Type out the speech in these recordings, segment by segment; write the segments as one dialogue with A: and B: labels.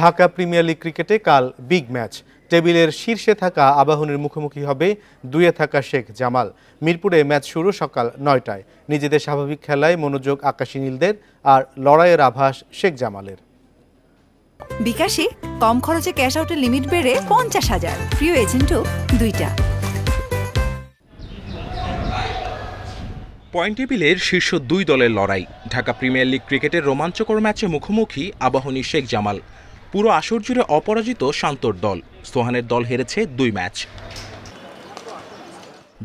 A: Dhaka premier league ক্রিকেটে কাল big match টেবিলের শীর্ষে থাকা আবাহনের মুখোমুখি হবে দুয়ে থাকা শেখ জামাল মিরপুরে ম্যাচ শুরু সকাল নয়টায় নিজেদের স্বাভাবিক খেলায় মনোযোগ আকাশী নীলদের আর লড়াইয়ের আভাস শেখ জামালের বিকাশে কম খরচে ক্যাশ আউটের লিমিট বেড়ে পঞ্চাশ হাজার প্রিয় এজেন্টও দুইটা
B: পয়েন্ট টেবিলের শীর্ষ দুই দলের লড়াই ঢাকা প্রিমিয়ার লিগ ক্রিকেটের রোমাঞ্চকর ম্যাচে মুখোমুখি আবাহনী শেখ জামাল পুরো আসর জুড়ে অপরাজিত শান্তর দল সোহানের দল হেরেছে দুই ম্যাচ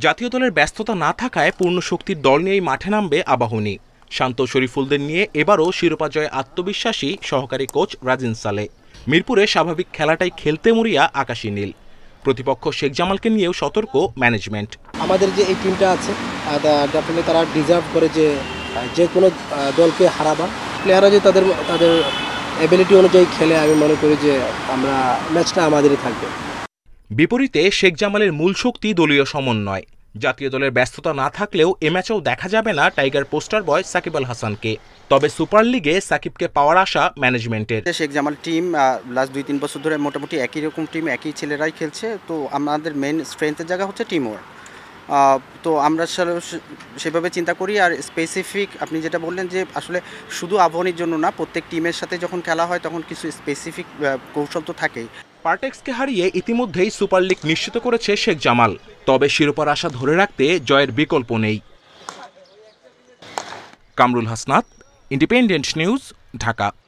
B: জাতীয় দলের ব্যস্ততা না থাকায় পূর্ণ শক্তির দল নিয়েই মাঠে নামবে আবাহনী শান্ত শরীফুলদের নিয়ে এবারও শিরোপা জয়ে আত্মবিশ্বাসী সহকারী কোচ রাজিন সালে মিরপুরে স্বাভাবিক খেলাটাই খেলতে মরিয়া আকাশী নীল প্রতিপক্ষ শেখ জামালকে নিয়েও সতর্ক ম্যানেজমেন্ট
C: আমাদের যে এই টিমটা আছে তারা ডিজার্ভ করে যে যে কোনো দলকে হারাবা প্লেয়াররা যে তাদের তাদের অ্যাবিলিটি অনুযায়ী খেলে আমি মনে করি যে আমরা ম্যাচটা আমাদেরই থাকবে
B: বিপরীতে শেখ জামালের মূল শক্তি দলীয় সমন্বয় জাতীয় দলের ব্যস্ততা না থাকলেও এ ম্যাচেও দেখা যাবে না tiger poster boy Shakib Al হাসানকে তবে সুপার লিগে সাকিবকে পাওয়ার আশা ম্যানেজমেন্টের শেখ জামাল
D: টিম লাস্ট দুই তিন বছর ধরে মোটামুটি একই রকম টিম একই ছেলেরাই খেলছে তো আমাদের মেন স্ট্রেংথের জায়গা হচ্ছে টিম ওয়ার্ক তো আমরা সেভাবে চিন্তা করি আর স্পেসিফিক আপনি যেটা বললেন যে আসলে শুধু আবহনীর জন্য না প্রত্যেক টিমের সাথে যখন খেলা হয় তখন কিছু
B: স্পেসিফিক কৌশল তো থাকেই পার্টেক্সকে হারিয়ে ইতিমধ্যেই সুপার লিগ নিশ্চিত করেছে শেখ জামাল তবে শিরোপার আশা ধরে রাখতে জয়ের বিকল্প নেই কামরুল হাসনাত ইন্ডিপেন্ডেন্ট নিউজ ঢাকা